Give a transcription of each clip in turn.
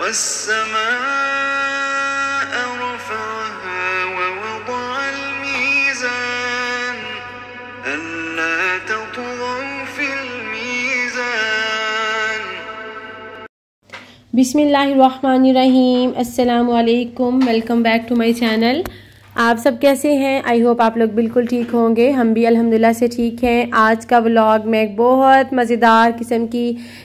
والسماء رفعها ووضع الميزان ألا تطغوا في الميزان بسم الله الرحمن الرحيم السلام عليكم ويلكم باck to my channel आप सब कैसे हैं आई होप आप लोग बिल्कुल ठीक होंगे हम भी अल्हम्दुलिल्लाह से ठीक हैं आज का व्लॉग मैं एक बहुत मज़ेदार किस्म की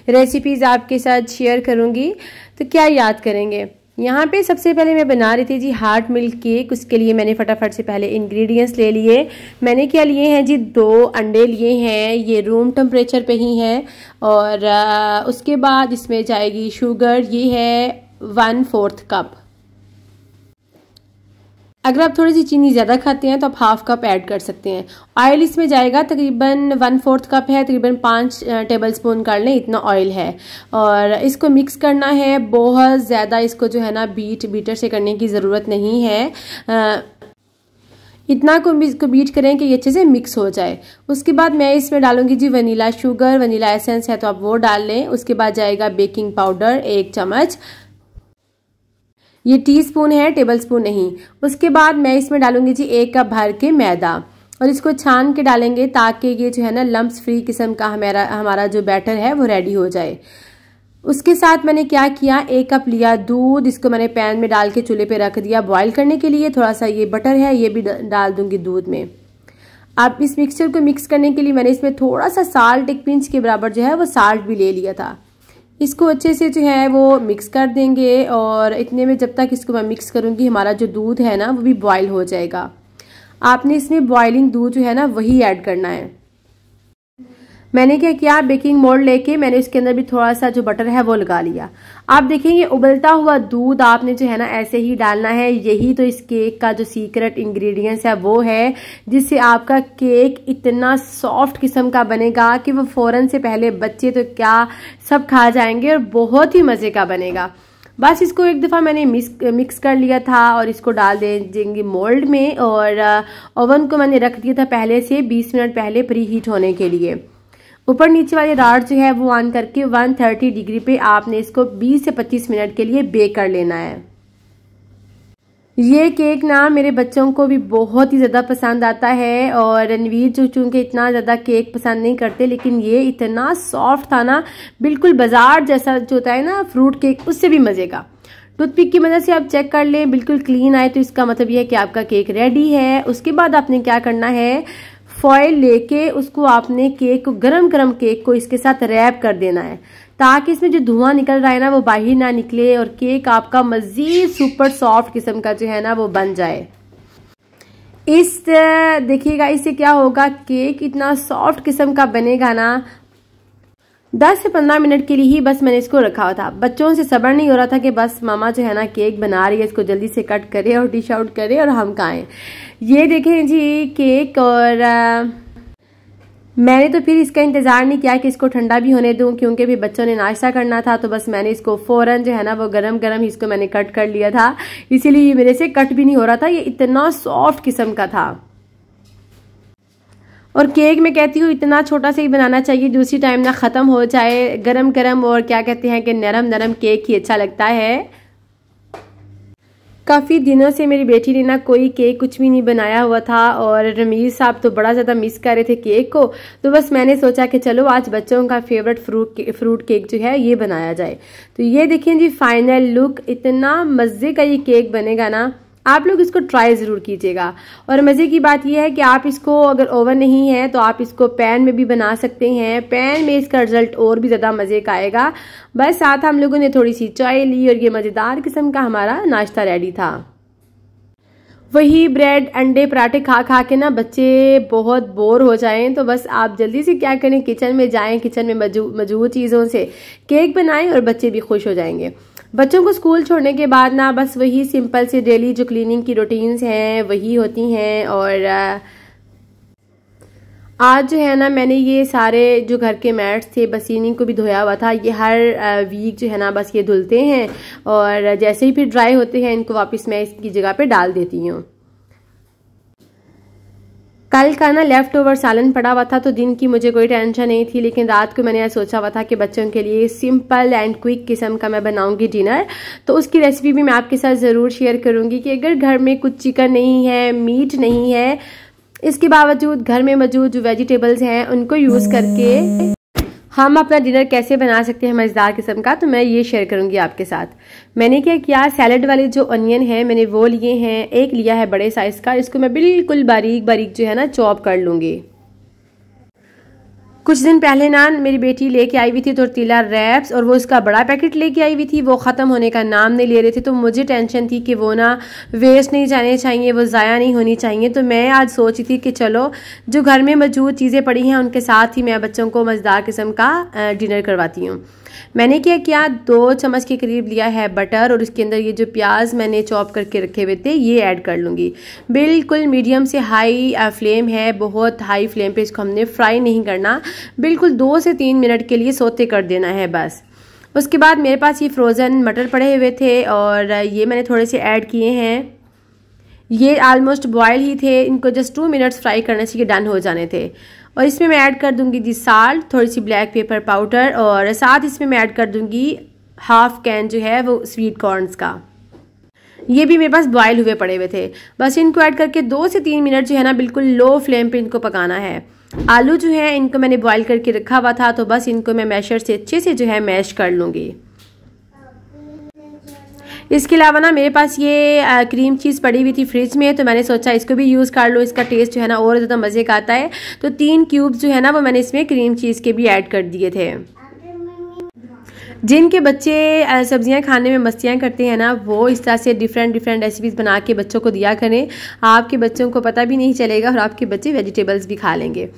रेसिपीज़ आपके साथ शेयर करूँगी तो क्या याद करेंगे यहाँ पे सबसे पहले मैं बना रही थी जी हार्ट मिल्क केक उसके लिए मैंने फटाफट से पहले इंग्रेडिएंट्स ले लिए मैंने क्या लिए हैं जी दो अंडे लिए हैं ये रूम टेम्परेचर पे ही हैं और उसके बाद इसमें जाएगी शुगर ये है वन फोर्थ कप अगर आप थोड़ी सी चीनी ज़्यादा खाते हैं तो आप हाफ कप ऐड कर सकते हैं ऑयल इसमें जाएगा तकरीबन वन फोर्थ कप है तकरीबन पाँच टेबल स्पून कर लें इतना ऑयल है और इसको मिक्स करना है बहुत ज़्यादा इसको जो है ना बीट बीटर से करने की ज़रूरत नहीं है आ, इतना को इसको बीट करें कि ये अच्छे से मिक्स हो जाए उसके बाद मैं इसमें डालूंगी जी वनीला शुगर वनीला एसेंस है तो आप वो डाल लें उसके बाद जाएगा बेकिंग पाउडर एक चम्मच ये टीस्पून है टेबल स्पून नहीं उसके बाद मैं इसमें डालूंगी जी एक कप भर के मैदा और इसको छान के डालेंगे ताकि ये जो है ना लम्ब फ्री किस्म का हमारा हमारा जो बैटर है वो रेडी हो जाए उसके साथ मैंने क्या किया एक कप लिया दूध इसको मैंने पैन में डाल के चूल्हे पे रख दिया बॉईल करने के लिए थोड़ा सा ये बटर है ये भी डाल दूंगी दूध में अब इस मिक्सचर को मिक्स करने के लिए मैंने इसमें थोड़ा सा साल्ट एक पिंच के बराबर जो है वो साल्ट भी ले लिया था इसको अच्छे से जो है वो मिक्स कर देंगे और इतने में जब तक इसको मैं मिक्स करूँगी हमारा जो दूध है ना वो भी बॉयल हो जाएगा आपने इसमें बॉयलिंग दूध जो है ना वही ऐड करना है मैंने क्या किया बेकिंग मोल्ड लेके मैंने इसके अंदर भी थोड़ा सा जो बटर है वो लगा लिया आप देखेंगे उबलता हुआ दूध आपने जो है ना ऐसे ही डालना है यही तो इस केक का जो सीक्रेट इंग्रेडिएंट्स है वो है जिससे आपका केक इतना सॉफ्ट किस्म का बनेगा कि वो फ़ौरन से पहले बच्चे तो क्या सब खा जाएंगे और बहुत ही मज़े का बनेगा बस इसको एक दफ़ा मैंने मिक्स मिक्स कर लिया था और इसको डाल दे देंगे मोल्ड में और ओवन को मैंने रख दिया था पहले से 20 मिनट पहले प्री हीट होने के लिए ऊपर नीचे वाले राड जो है वो ऑन करके 130 डिग्री पे आपने इसको 20 से 25 मिनट के लिए बेक कर लेना है ये केक ना मेरे बच्चों को भी बहुत ही ज़्यादा पसंद आता है और रणवीर जो चूँकि इतना ज़्यादा केक पसंद नहीं करते लेकिन ये इतना सॉफ्ट था ना बिल्कुल बाजार जैसा जो होता है ना फ्रूट केक उससे भी मज़े का टूथपिक की मदद से आप चेक कर लें बिल्कुल क्लीन आए तो इसका मतलब यह है कि आपका केक रेडी है उसके बाद आपने क्या करना है फॉयल लेके उसको आपने केक को गरम गरम केक को इसके साथ रैप कर देना है ताकि इसमें जो धुआं निकल रहा है ना वो बाहर ना निकले और केक आपका मज़ीद सुपर सॉफ्ट किस्म का जो है ना वो बन जाए इस देखिएगा इससे क्या होगा केक इतना सॉफ्ट किस्म का बनेगा ना दस से पंद्रह मिनट के लिए ही बस मैंने इसको रखा हुआ था बच्चों से सबर नहीं हो रहा था कि बस मामा जो है ना केक बना रही है इसको जल्दी से कट करे और डिश आउट करे और हम खाएं ये देखें जी केक और आ, मैंने तो फिर इसका इंतज़ार नहीं किया कि इसको ठंडा भी होने दूं क्योंकि भी बच्चों ने नाश्ता करना था तो बस मैंने इसको फ़ौरन जो है ना वो गरम गरम ही इसको मैंने कट कर लिया था इसीलिए ये मेरे से कट भी नहीं हो रहा था ये इतना सॉफ्ट किस्म का था और केक में कहती हूँ इतना छोटा सा ही बनाना चाहिए जो उसी टाइम ना ख़त्म हो जाए गरम गरम और क्या कहते हैं कि नरम नरम केक ही अच्छा लगता है काफ़ी दिनों से मेरी बेटी ने ना कोई केक कुछ भी नहीं बनाया हुआ था और रमीज़ साहब तो बड़ा ज़्यादा मिस कर रहे थे केक को तो बस मैंने सोचा कि चलो आज बच्चों का फेवरेट फ्रूट के, फ्रूट केक जो है ये बनाया जाए तो ये देखें जी फाइनल लुक इतना मज़े का ये केक बनेगा ना आप लोग इसको ट्राई ज़रूर कीजिएगा और मज़े की बात यह है कि आप इसको अगर ओवन नहीं है तो आप इसको पैन में भी बना सकते हैं पैन में इसका रिजल्ट और भी ज़्यादा मज़े का आएगा बस साथ हम लोगों ने थोड़ी सी चाय ली और ये मज़ेदार किस्म का हमारा नाश्ता रेडी था वही ब्रेड अंडे पराठे खा खा के ना बच्चे बहुत बोर हो जाएं तो बस आप जल्दी से क्या करें किचन में जाएं किचन में मौजूद चीज़ों से केक बनाएं और बच्चे भी खुश हो जाएंगे बच्चों को स्कूल छोड़ने के बाद ना बस वही सिंपल से डेली जो क्लीनिंग की रूटीन्स हैं वही होती हैं और आज जो है ना मैंने ये सारे जो घर के मैट्स थे बस इन्हीं को भी धोया हुआ था ये हर वीक जो है ना बस ये धुलते हैं और जैसे ही फिर ड्राई होते हैं इनको वापस मैं इसकी जगह पे डाल देती हूँ कल का ना लेफ्ट ओवर सालन पड़ा हुआ था तो दिन की मुझे कोई टेंशन नहीं थी लेकिन रात को मैंने यह सोचा हुआ था कि बच्चों के लिए सिंपल एंड क्विक किस्म का मैं बनाऊंगी डिनर तो उसकी रेसिपी भी मैं आपके साथ ज़रूर शेयर करूंगी कि अगर घर में कुछ चिकन नहीं है मीट नहीं है इसके बावजूद घर में मौजूद जो वेजिटेबल्स हैं उनको यूज़ hmm. करके हम अपना डिनर कैसे बना सकते हैं मज़ेदार किस्म का तो मैं ये शेयर करूंगी आपके साथ मैंने क्या किया सैलड वाले जो अनियन है मैंने वो लिए हैं एक लिया है बड़े साइज़ का इसको मैं बिल्कुल बारीक बारीक जो है ना चॉप कर लूँगी कुछ दिन पहले नान मेरी बेटी लेके आई हुई थी तुरतीला रैप्स और वो इसका बड़ा पैकेट लेके आई हुई थी वो ख़त्म होने का नाम नहीं ले रहे थे तो मुझे टेंशन थी कि वो ना वेस्ट नहीं जाने चाहिए वो ज़ाया नहीं होनी चाहिए तो मैं आज सोची थी कि चलो जो घर में मौजूद चीज़ें पड़ी हैं उनके साथ ही मैं बच्चों को मज़ेदार किस्म का डिनर करवाती हूँ मैंने क्या किया दो चम्मच के करीब लिया है बटर और उसके अंदर ये जो प्याज मैंने चॉप करके रखे हुए थे ये ऐड कर लूँगी बिल्कुल मीडियम से हाई फ्लेम है बहुत हाई फ्लेम पे इसको हमने फ्राई नहीं करना बिल्कुल दो से तीन मिनट के लिए सोते कर देना है बस उसके बाद मेरे पास ये फ्रोज़न मटर पड़े हुए थे और ये मैंने थोड़े से ऐड किए हैं ये आलमोस्ट बॉयल ही थे इनको जस्ट टू मिनट्स फ्राई करने से ये डन हो जाने थे और इसमें मैं ऐड कर दूंगी जी साल्ट थोड़ी सी ब्लैक पेपर पाउडर और साथ इसमें मैं ऐड कर दूंगी हाफ कैन जो है वो स्वीट कॉर्नस का ये भी मेरे पास बॉयल हुए पड़े हुए थे बस इनको ऐड करके दो से तीन मिनट जो है ना बिल्कुल लो फ्लेम पे इनको पकाना है आलू जो है इनको मैंने बॉयल करके रखा हुआ था तो बस इनको मैं मैशर से अच्छे से जो है मैश कर लूँगी इसके अलावा ना मेरे पास ये आ, क्रीम चीज़ पड़ी हुई थी फ्रिज में तो मैंने सोचा इसको भी यूज़ कर लो इसका टेस्ट जो है ना और ज़्यादा मज़े का आता है तो तीन क्यूब्स जो है ना वो मैंने इसमें क्रीम चीज़ के भी ऐड कर दिए थे जिनके बच्चे सब्जियां खाने में मस्तियाँ करते हैं ना वो इस तरह से डिफरेंट डिफरेंट रेसिपीज़ बना के बच्चों को दिया करें आपके बच्चों को पता भी नहीं चलेगा और आपके बच्चे वेजिटेबल्स भी खा लेंगे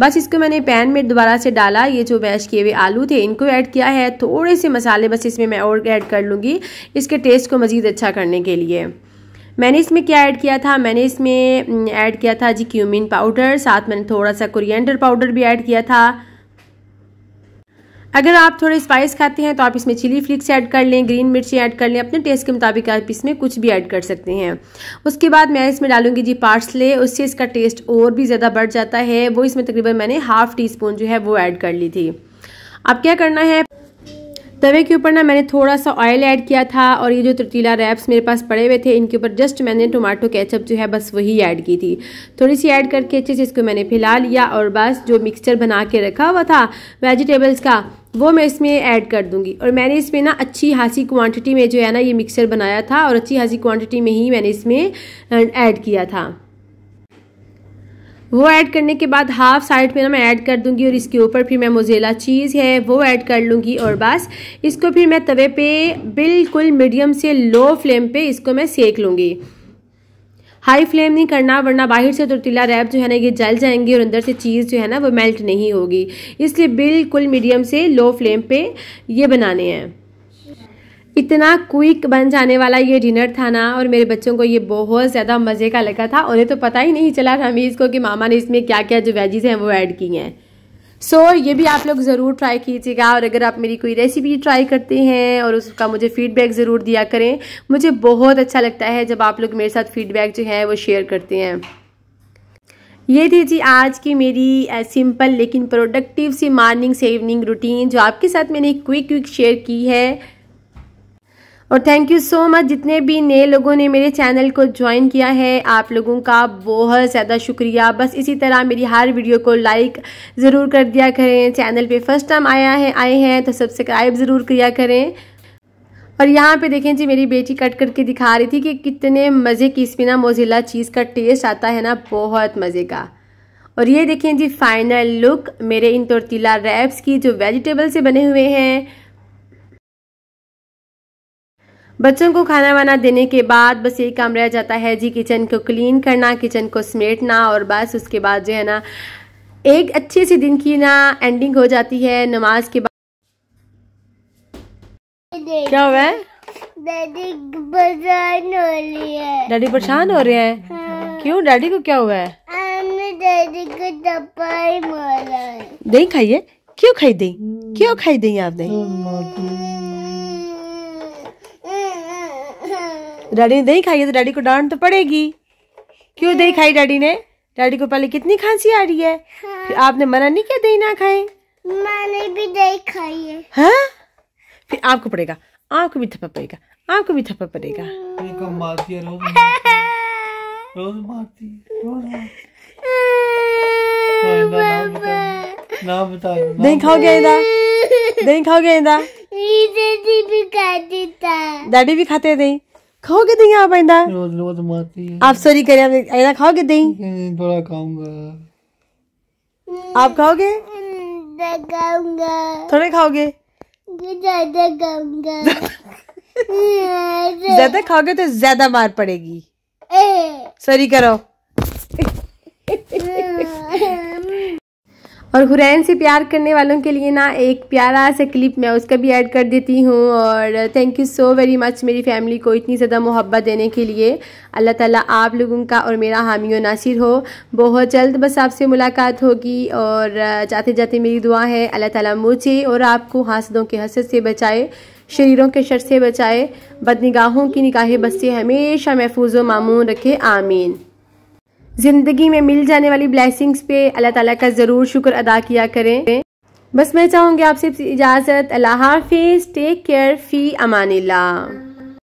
बस इसको मैंने पैन में दोबारा से डाला ये जो मैश किए हुए आलू थे इनको ऐड किया है थोड़े से मसाले बस इसमें मैं और ऐड कर लूँगी इसके टेस्ट को मज़ीद अच्छा करने के लिए मैंने इसमें क्या ऐड किया था मैंने इसमें ऐड किया था जी क्यूमिन पाउडर साथ मैंने थोड़ा सा कुरियनडर पाउडर भी ऐड किया था अगर आप थोड़े स्पाइस खाते हैं तो आप इसमें चिली फ्लिक्स ऐड कर लें ग्रीन मिर्ची ऐड कर लें अपने टेस्ट के मुताबिक आप इसमें कुछ भी ऐड कर सकते हैं उसके बाद मैं इसमें डालूंगी जी पार्सले उससे इसका टेस्ट और भी ज़्यादा बढ़ जाता है वो इसमें तकरीबन मैंने हाफ़ टी स्पून जो है वो ऐड कर ली थी अब क्या करना है तवे के ऊपर ना मैंने थोड़ा सा ऑयल ऐड किया था और ये जो tortilla रैप्स मेरे पास पड़े हुए थे इनके ऊपर जस्ट मैंने टोमाटो केचप जो है बस वही ऐड की थी थोड़ी सी ऐड करके अच्छे से इसको मैंने फैला लिया और बस जो मिक्सचर बना के रखा हुआ था वेजिटेबल्स का वो मैं इसमें ऐड कर दूंगी और मैंने इसमें ना अच्छी खासी क्वांटिटी में जो है ना ये मिक्सचर बनाया था और अच्छी खासी क्वांटिटी में ही मैंने इसमें ऐड किया था वो ऐड करने के बाद हाफ साइड में ना मैं ऐड कर दूंगी और इसके ऊपर फिर मैं मोजेला चीज़ है वो ऐड कर लूँगी और बस इसको फिर मैं तवे पे बिल्कुल मीडियम से लो फ्लेम पे इसको मैं सेक लूँगी हाई फ्लेम नहीं करना वरना बाहर से तुरतीला रैप जो है ना ये जल जाएंगे और अंदर से चीज़ जो है ना वो मेल्ट नहीं होगी इसलिए बिल्कुल मीडियम से लो फ्लेम पे ये बनाने हैं इतना क्विक बन जाने वाला ये डिनर था ना और मेरे बच्चों को ये बहुत ज़्यादा मज़े का लगा था उन्हें तो पता ही नहीं चला रमीज़ को कि मामा ने इसमें क्या क्या जो वेजीज़ हैं वो ऐड की हैं सो so, ये भी आप लोग ज़रूर ट्राई कीजिएगा और अगर आप मेरी कोई रेसिपी ट्राई करते हैं और उसका मुझे फ़ीडबैक ज़रूर दिया करें मुझे बहुत अच्छा लगता है जब आप लोग मेरे साथ फ़ीडबैक जो है वो शेयर करते हैं ये थी जी आज की मेरी सिंपल लेकिन प्रोडक्टिव सी मॉर्निंग से इवनिंग रूटीन जो आपके साथ मैंने क्विक क्विक शेयर की है और थैंक यू सो मच जितने भी नए लोगों ने मेरे चैनल को ज्वाइन किया है आप लोगों का बहुत ज़्यादा शुक्रिया बस इसी तरह मेरी हर वीडियो को लाइक ज़रूर कर दिया करें चैनल पे फर्स्ट टाइम आया है आए हैं तो सब्सक्राइब ज़रूर किया करें और यहाँ पे देखें जी मेरी बेटी कट करके दिखा रही थी कि कितने मज़े की इसमें ना मोजिला चीज़ का टेस्ट आता है ना बहुत मज़े का और ये देखें जी फाइनल लुक मेरे इन तोर्तीला रैप्स की जो वेजिटेबल से बने हुए हैं बच्चों को खाना वाना देने के बाद बस यही काम रह जाता है जी किचन को क्लीन करना किचन को समेटना और बस उसके बाद जो है ना एक अच्छे से दिन की ना एंडिंग हो जाती है नमाज के बाद क्या हुआ है डैडी परेशान हो रही है डैडी परेशान हो रहे हैं हाँ। क्यों डैडी को क्या हुआ है डैडी को दवाई मारा है दही खाइए क्यों खाई दही हम्म। क्यों खाई दही आपने हम्म। डैडी ने दही खाई है तो डैडी को डांट तो पड़ेगी क्यों हाँ। दही खाई डैडी ने डैडी को पहले कितनी खांसी आ रही है हाँ। फिर आपने मना नहीं किया दही ना खाए मैंने भी दही खाई है हा? फिर आपको पड़ेगा आपको भी थप्पा पड़ेगा आपको भी थप्पा पड़ेगा दही नहीं खाओगे दही नहीं खाओगे दादी डैडी भी खाते दही खाओगे दही आप आइंदा रोज रोज मारती है आप सॉरी करें आइंदा खाओगे दही थोड़ा खाऊंगा आप खाओगे खाऊंगा थोड़े खाओगे ज्यादा खाऊंगा ज्यादा खाओगे तो ज्यादा मार पड़ेगी सॉरी करो और हुरैन से प्यार करने वालों के लिए ना एक प्यारा सा क्लिप मैं उसका भी ऐड कर देती हूँ और thank you so very much मेरी फैमिली को इतनी ज़्यादा मोहब्बत देने के लिए अल्लाह ताला आप लोगों का और मेरा हामियों नासिर हो बहुत जल्द बस आपसे मुलाकात होगी और जाते जाते मेरी दुआ है अल्लाह ताला मुझे और आपको हंसदों के हसद से बचाए शरीरों के शर से बचाए बदनिगाहों की निगाहें बस से हमेशा महफूज व मामून रखे आमीन ज़िंदगी में मिल जाने वाली ब्लैसिंग्स पे अल्लाह ताला का ज़रूर शुक्र अदा किया करें बस मैं चाहूँगी आपसे इजाज़त अल्लाह हाफिज़ टेक केयर फ़ी अमानिल्ला